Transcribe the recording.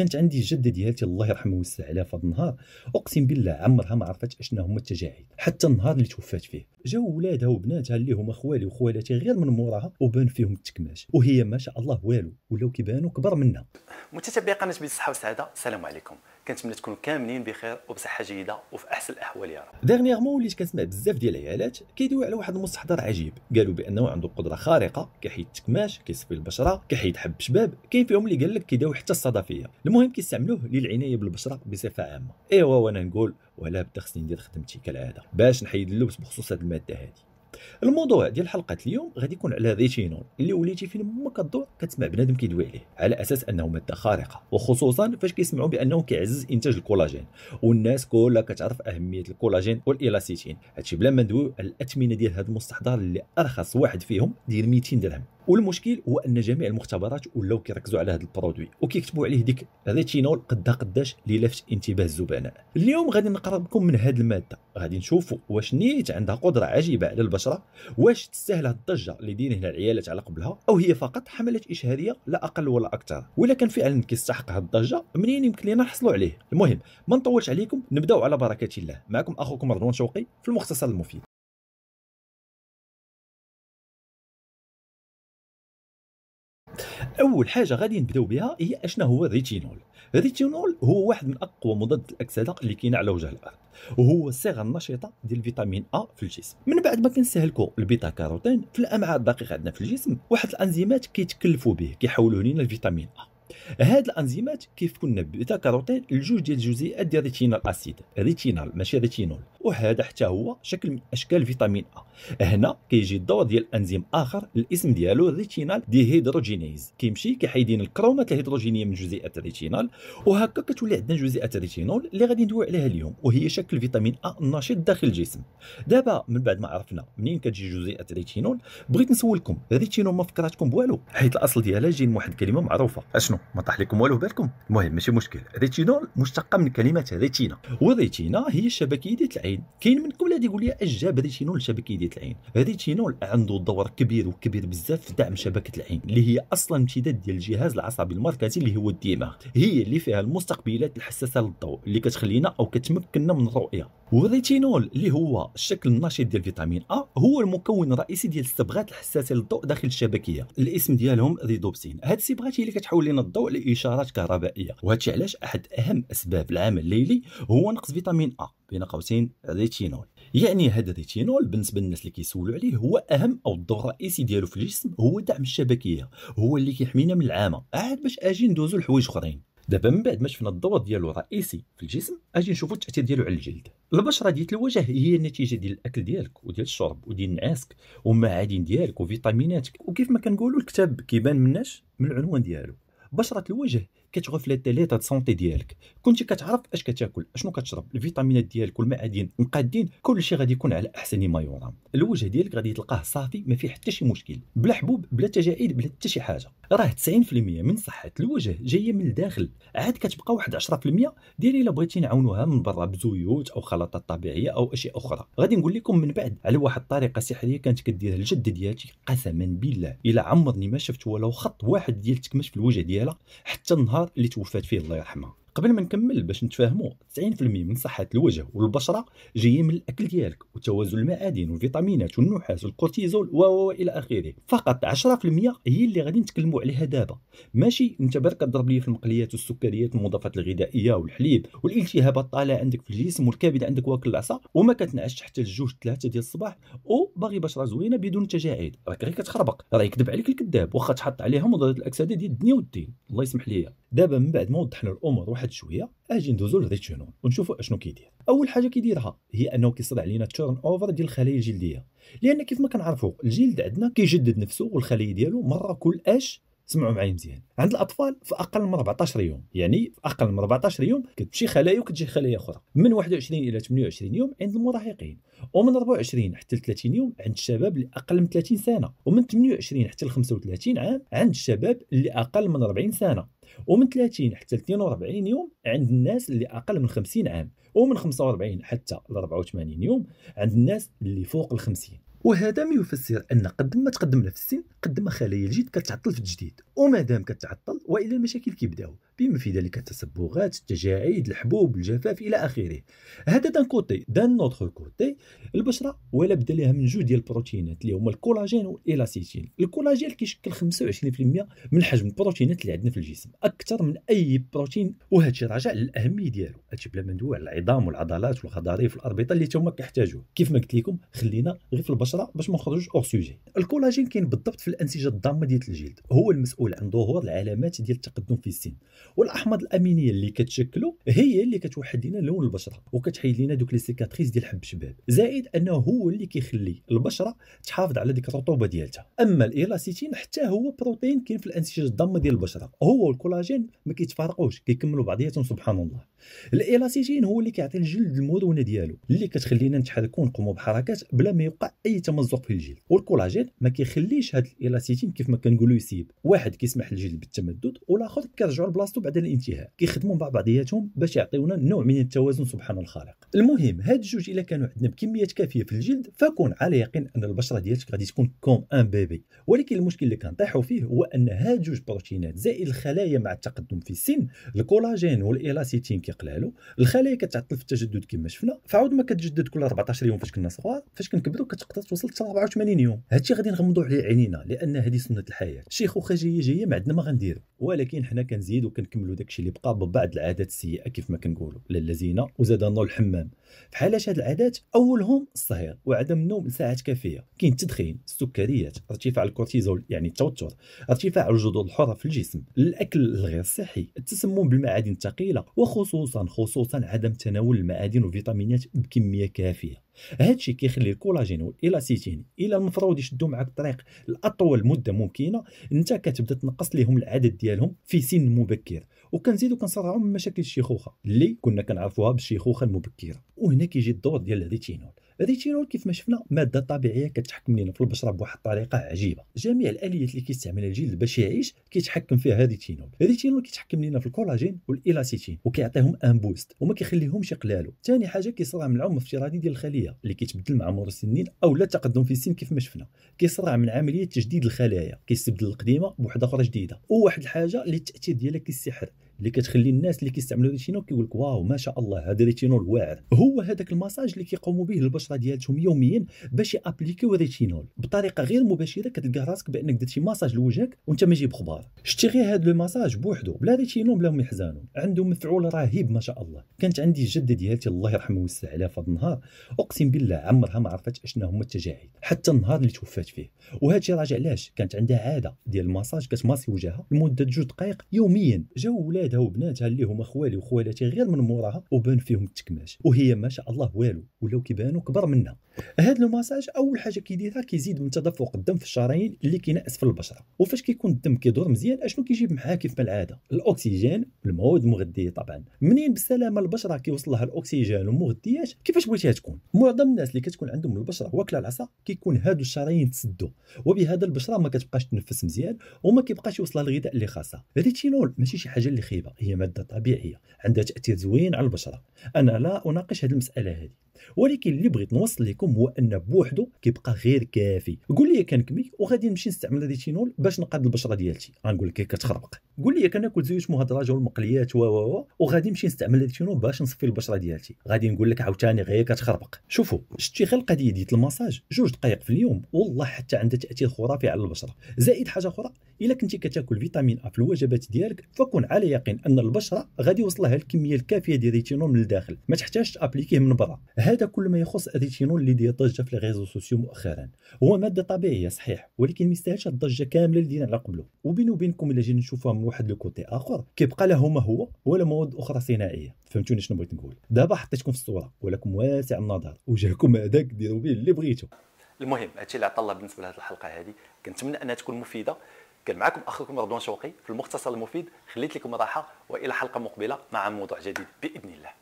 كانت عندي جده ديالتي الله يرحمه ويوسع عليها في هذا النهار اقسم بالله عمرها ما عرفت اشنا هما التجاعيد حتى النهار اللي توفات فيه جاو ولادها وبناتها اللي هما خوالي وخوالاتي غير من موراها وبان فيهم التكماش وهي ما شاء الله والو ولاو كيبانوا كبر منها متتبعي قناه بالصحه والسعاده السلام عليكم كنتمنى تكونوا كاملين بخير وبصحه جيده وفي احسن الاحوال يا رب ديرنييرمون وليت كنسمع بزاف ديال العيالات كيدويو على واحد المستحضر عجيب قالوا بانه عنده قدره خارقه كيحيد التكماش كيصفي البشره كيحيد حب شباب كاين فيهم اللي قال لك كيداوي حتى الصدفيه المهم كيستعملوه للعنايه بالبشره بصفه عامه ايوا وانا نقول ولا بدا خصني ندير خدمتي كالعاده باش نحيد اللبس بخصوص هذه الماده هذه الموضوع ديال حلقه اليوم غادي يكون على ريتينول اللي وليتي فين ما كدور كتسمع بنادم كيدوي عليه على اساس انه ماده خارقه وخصوصا فاش كيسمعوا بانه كيعزز انتاج الكولاجين والناس كلها كتعرف اهميه الكولاجين والايلاستين هادشي بلا ما ندويو على الاثمنه ديال هذا المستحضر اللي ارخص واحد فيهم ديال 200 درهم والمشكل هو ان جميع المختبرات ولاو كيركزوا على هذا البرودوي وكيكتبوا عليه ديك ريتينول قدها قداش اللي لفت انتباه الزبناء اليوم غادي نقربكم لكم من هذه الماده غادي نشوفوا واش نيت عندها قدره عجيبه على البشره واش تستاهل الضجه اللي هنا العيالات على قبلها او هي فقط حمله اشهاريه لا اقل ولا اكثر ولا كان فعلا كيستحق هذه الضجه منين يمكن لينا نحصلوا عليه المهم ما نطولش عليكم نبداو على بركه الله معكم اخوكم رضوان شوقي في المختصر المفيد اول حاجه غادي نبداو بها هي اشنا هو الريتينول الريتينول هو واحد من اقوى مضاد الاكسده اللي كاين على وجه الارض وهو الصيغه النشطه ديال فيتامين ا في الجسم من بعد ما كنستهلكوا البيتا كاروتين في الامعاء الدقيقه عندنا في الجسم واحد الانزيمات كيتكلفوا به كيحولوه لنا الفيتامين ا هاد الانزيمات كيف كنا بيتا كاروتين الجوج ديال الجزيئات ديال ريتينال اسيد ريتينال ماشي ريتينول وهذا حتى هو شكل من اشكال فيتامين ا هنا كيجي الدور ديال انزيم اخر الاسم ديالو ريتينال دي هيدروجينيز كيمشي كيحيدين الكرومات الهيدروجينيه من جزيئه الريتينال وهكا كتولي عندنا جزيئه الريتينول اللي غادي ندوي عليها اليوم وهي شكل فيتامين ا النشيط داخل الجسم دابا من بعد ما عرفنا منين كتجي جزيئه الريتينول بغيت نسولكم الريتينول ما فكراتكم بوالو حيت الاصل ديالها جاي من واحد الكلمه معروفه اشنو ما طاح لكم والو بالكم المهم ماشي مشكل ريتينول مشتقه من كلمه ريتينا والريتينا هي الشبكيه ديال العين كاين منكم اللي يقول لي اجاب ريتينول لشبكيه ديال العين ريتينول عنده دور كبير وكبير بزاف في دعم شبكه العين اللي هي اصلا امتداد ديال الجهاز العصبي المركزي اللي هو الدماغ هي اللي فيها المستقبلات الحساسه للضوء اللي كتخلينا او كتمكننا من الرؤيه والريتينول اللي هو الشكل النشيط ديال فيتامين ا هو المكون الرئيسي ديال الصبغات الحساسه للضوء داخل الشبكيه الاسم ديالهم ريدوبسين هاد الصبغات هي اللي كتحول لنا الضوء لاشارات كهربائيه وهادشي علاش احد اهم اسباب العمل الليلي هو نقص فيتامين ا بين قوسين ريتينول يعني هذا الريتينول بالنسبه للناس اللي كيسولوا عليه هو اهم او الدور الرئيسي ديالو في الجسم هو دعم الشبكيه هو اللي كيحمينا من العامه عاد باش اجي ندوزو لحوايج اخرين دابا من بعد ما شفنا الدور ديالو الرئيسي في الجسم اجي نشوفوا التاثير ديالو على الجلد البشره ديال الوجه هي النتيجه ديال الاكل ديالك وديال الشرب وديال نعاسك والمعادن ديالك وفيتاميناتك وكيف ما كنقولوا الكتاب كيبان مناش من العنوان ديالو بشره الوجه كتشغل لي تيلي تاع السونتي ديالك كنتي كتعرف اش كتاكل اشنو كتشرب الفيتامينات ديالك والمعادن مقادين كلشي غادي يكون على احسن ما يرام الوجه ديالك غادي تلقاه صافي ما فيه حتى شي مشكل بلا حبوب بلا تجاعيد بلا حتى شي حاجه راه 90% من صحه الوجه جايه من الداخل عاد كتبقى واحد 10% ديال الا بغيتي نعاونوها من برا بزيوت او خلطات طبيعيه او اشياء اخرى غادي نقول لكم من بعد على واحد الطريقه سحريه كانت كديرها الجد ديالتي قسما بالله الا عمرني ما شفت ولو خط واحد ديال التكمش في الوجه ديالها حتى النهار اللي توفات فيه الله يرحمها قبل ما نكمل باش نتفاهموا 90% من صحه الوجه والبشره جايين من الاكل ديالك وتوازن المعادن والفيتامينات والنحاس والكورتيزول و الى اخره فقط 10% هي اللي غادي نتكلموا عليها دابا ماشي انت برك تضرب لي في المقليات والسكريات والمضافات الغذائيه والحليب والالتهابات طالعه عندك في الجسم والكبد عندك واكل العصا وما كتنعش حتى الجوج ثلاثه ديال الصباح وباغي بشره زوينه بدون تجاعيد راك غير كتخربق راه يكذب عليك الكذاب واخا تحط عليها مضادات الاكسده ديال الدنيا والدين الله يسمح لي دابا من بعد ما وضحنا الامور واحد شويه اجي ندوزو للريتيرن ونشوفوا اشنو كيدير اول حاجه كيديرها هي انه كيصرع علينا التيرن اوفر ديال الخلايا الجلديه لان كيف ما كنعرفوا الجلد عندنا كيجدد نفسه والخلايا ديالو مره كل اش سمعوا معايا مزيان عند الاطفال في اقل من 14 يوم يعني في اقل من 14 يوم كتمشي خلايا وكتجي خلايا اخرى من 21 الى 28 يوم عند المراهقين ومن 24 حتى 30 يوم عند الشباب اللي اقل من 30 سنه ومن 28 حتى 35 عام عند الشباب اللي اقل من 40 سنه ومن 30 حتى 42 يوم عند الناس اللي اقل من 50 عام ومن 45 حتى ل 84 يوم عند الناس اللي فوق ال 50 وهذا ما يفسر ان قد ما تقدمنا في السن قد ما خلايا الجلد كتعطل في التجديد دام كتعطل والى المشاكل كيبداو بما في ذلك التصبغات التجاعيد الحبوب الجفاف الى اخره هذا دان كوتي دان نوتر كوتي البشره ولا بدا لها من جوج ديال البروتينات اللي هما الكولاجين والإيلاسيتين الكولاجين كيشكل 25% من حجم البروتينات اللي عندنا في الجسم اكثر من اي بروتين وهذا الشيء راجع للاهميه ديالو هادشي بلا ما ندوي على العظام والعضلات والغضاريف والاربطه اللي تما كيحتاجوه كيف ما قلت لكم خلينا غير في البشره البشره باش ما نخرجوش اور سوجي الكولاجين كاين بالضبط في الانسجه الضامه ديال الجلد هو المسؤول عن ظهور العلامات ديال التقدم في السن والاحماض الامينيه اللي كتشكلو هي اللي كتوحد لنا لون البشره وكتحيد لنا دوك لي سيكاتريس ديال حب الشباب زائد انه هو اللي كيخلي البشره تحافظ على ديك الرطوبه ديالتها اما الايلاستين حتى هو بروتين كاين في الانسجه الضامه ديال البشره هو والكولاجين ما كيتفارقوش كيكملوا بعضياتهم سبحان الله الايلاستين هو اللي كيعطي الجلد المرونه ديالو اللي كتخلينا نتحركوا ونقوموا بحركات بلا ما يوقع اي تمزق في الجلد والكولاجين ما كيخليش هاد الالاستين كيف ما كنقولوا يسيب واحد كيسمح للجلد بالتمدد والاخر كيرجعوا لبلاصتو بعد الانتهاء كيخدموا مع بعضياتهم باش يعطيونا نوع من التوازن سبحان الخالق المهم هاد الجوج الا كانوا عندنا بكميات كافيه في الجلد فكون على يقين ان البشره ديالك غادي تكون كوم ان بيبي ولكن المشكل اللي كنطيحوا فيه هو ان هاد جوج بروتينات زائد الخلايا مع التقدم في السن الكولاجين والالاستين كيقلالوا الخلايا كتعطل في التجدد كما شفنا فعاود ما كتجدد كل 14 يوم فاش كنا صغار فاش كنكبروا كتقدر توصل 84 يوم هادشي غادي نغمضوا عليه عينينا لان هذه سنه الحياه الشيخوخه جايه جايه ما عندنا ما غنديروا ولكن حنا كنزيد وكنكملوا داكشي اللي بقى ببعض العادات السيئه كيف ما كنقولوا وزاد النور الحمام بحالاش هاد العادات اولهم السهر وعدم النوم لساعات كافيه كاين التدخين السكريات ارتفاع الكورتيزول يعني التوتر ارتفاع الجدود الحره في الجسم الاكل الغير صحي التسمم بالمعادن الثقيله وخصوصا خصوصا عدم تناول المعادن والفيتامينات بكميه كافيه هادشي كيخلي الكولاجين والالاستين الى المفروض يشدوا معك الطريق لاطول مده ممكنه انت كتبدا تنقص لهم العدد ديالهم في سن مبكر وكنزيدو كنصرعوا من مشاكل الشيخوخه اللي كنا كنعرفوها بالشيخوخه المبكره وهنا كيجي الدور ديال الريتينول الريتينول كيف ما شفنا ماده طبيعيه كتحكم لنا في البشره بواحد الطريقه عجيبه جميع الاليات اللي كيستعملها الجلد باش يعيش كيتحكم فيها هذه الريتينول كيتحكم لنا في الكولاجين والايلاستين وكيعطيهم ان بوست وما كيخليهمش يقلالوا ثاني حاجه كيصرع من العمر الافتراضي ديال الخليه اللي كيتبدل مع مرور السنين او لا التقدم في السن كيف ما شفنا كيصرع من عمليه تجديد الخلايا كيستبدل القديمه بوحده اخرى جديده وواحد الحاجه اللي التاثير ديالها كيستحر اللي كتخلي الناس اللي كيستعملوا ريتينول كيقول لك واو ما شاء الله هذا ريتينول واعر هو هذاك المساج اللي كيقوموا به البشره ديالتهم يوميا باش يابليكيو ريتينول بطريقه غير مباشره كتلقى راسك بانك درتي مساج لوجهك وانت ما جايب خبار شتي غير هذا لو ماساج بوحدو بلا ريتينول بلا ما يحزنوا عنده مفعول رهيب ما شاء الله كانت عندي الجده ديالتي الله يرحمها ويوسع عليها في هذا النهار اقسم بالله عمرها ما عرفت اشنا هما التجاعيد حتى النهار اللي توفات فيه وهذا الشيء راجع علاش كانت عندها عاده ديال المساج كتماسي وجهها لمده جوج دقائق يوميا جاو ولاد ولادها وبناتها اللي هما خوالي وخوالاتي غير من موراها وبان فيهم التكماش وهي ما شاء الله والو ولاو كيبانوا كبر منا هذا الماساج اول حاجه كيديرها كيزيد من تدفق الدم في الشرايين اللي كينقص في البشره وفاش كيكون الدم كيدور مزيان اشنو كيجيب معاه كيف ما العاده الاكسجين المواد المغذيه طبعا منين بالسلامه البشره كيوصل لها الاكسجين والمغذيات كيفاش بغيتيها تكون معظم الناس اللي كتكون عندهم البشره واكله العصا كيكون هادو الشرايين تسدوا وبهذا البشره ما كتبقاش تنفس مزيان وما كيبقاش يوصلها الغذاء اللي خاصها ريتينول ماشي شي حاجه اللي خير طيبه هي ماده طبيعيه عندها تاثير زوين على البشره انا لا اناقش هذه المساله هذه ولكن اللي بغيت نوصل لكم هو ان بوحدو كيبقى غير كافي قول لي كنكمي وغادي نمشي نستعمل ريتينول باش نقاد البشره ديالتي غنقول لك كتخربق قول لي كناكل زيوت مهدرجه والمقليات و و و وغادي نمشي نستعمل ريتينول باش نصفي البشره ديالتي غادي نقول لك عاوتاني غير كتخربق شوفوا شتي غير القضيه ديال المساج جوج دقائق في اليوم والله حتى عندها تاثير خرافي على البشره زائد حاجه اخرى الا كنتي كتاكل فيتامين ا في الوجبات ديالك فكن على يقين ان البشره غادي يوصلها الكميه الكافيه ديال الريتينول من الداخل ما تحتاجش تابليكيه من برا هذا كل ما يخص اديتينول اللي دير ضجه في الريزو سوسيو مؤخرا هو ماده طبيعيه صحيح ولكن ما يستاهلش الضجه كامله اللي دينا على قبله وبيني وبينكم الا جينا نشوفوها من واحد لكوتي اخر كيبقى لا هما هو ولا مواد اخرى صناعيه فهمتوني شنو بغيت نقول دابا حطيتكم في الصوره ولكم واسع النظر وجهكم هذاك ديروا به اللي بغيتو المهم هادشي اللي عطى الله بالنسبه لهذه الحلقه هذه كنتمنى انها تكون مفيده كان معكم اخوكم رضوان شوقي في المختصر المفيد خليت لكم راحه والى حلقه مقبله مع موضوع جديد باذن الله